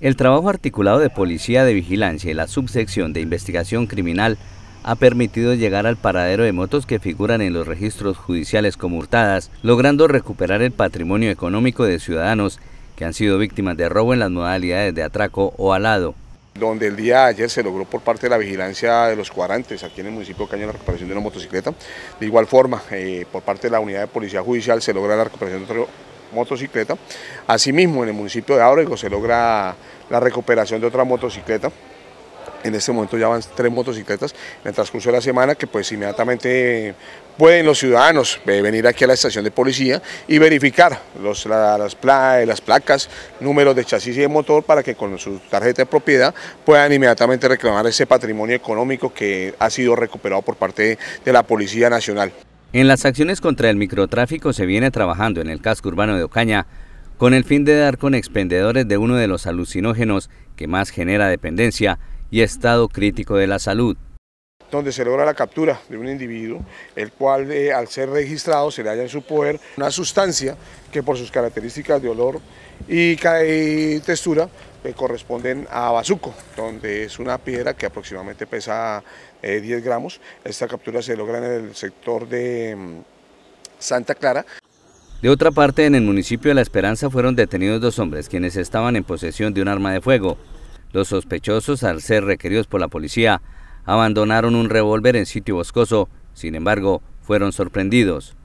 El trabajo articulado de Policía de Vigilancia y la Subsección de Investigación Criminal ha permitido llegar al paradero de motos que figuran en los registros judiciales como hurtadas, logrando recuperar el patrimonio económico de ciudadanos que han sido víctimas de robo en las modalidades de atraco o alado. Donde el día de ayer se logró por parte de la vigilancia de los cuadrantes aquí en el municipio de la recuperación de una motocicleta. De igual forma, eh, por parte de la unidad de policía judicial se logra la recuperación de otro motocicleta. Asimismo, en el municipio de Ábrego se logra la recuperación de otra motocicleta. En este momento ya van tres motocicletas en el transcurso de la semana que pues inmediatamente pueden los ciudadanos eh, venir aquí a la estación de policía y verificar eh, las, placas, números de chasis y de motor para que con su tarjeta de propiedad puedan inmediatamente reclamar ese patrimonio económico que ha sido recuperado por parte de la Policía Nacional. En las acciones contra el microtráfico se viene trabajando en el casco urbano de Ocaña con el fin de dar con expendedores de uno de los alucinógenos que más genera dependencia y estado crítico de la salud donde se logra la captura de un individuo, el cual eh, al ser registrado se le halla en su poder una sustancia que por sus características de olor y, textura eh, corresponden a bazuco, donde es una piedra que aproximadamente pesa 10 eh, gramos. Esta captura se logra en el sector de mm, Santa Clara. De otra parte, en el municipio de La Esperanza fueron detenidos dos hombres quienes estaban en posesión de un arma de fuego. Los sospechosos, al ser requeridos por la policía, abandonaron un revólver en sitio boscoso, sin embargo, fueron sorprendidos.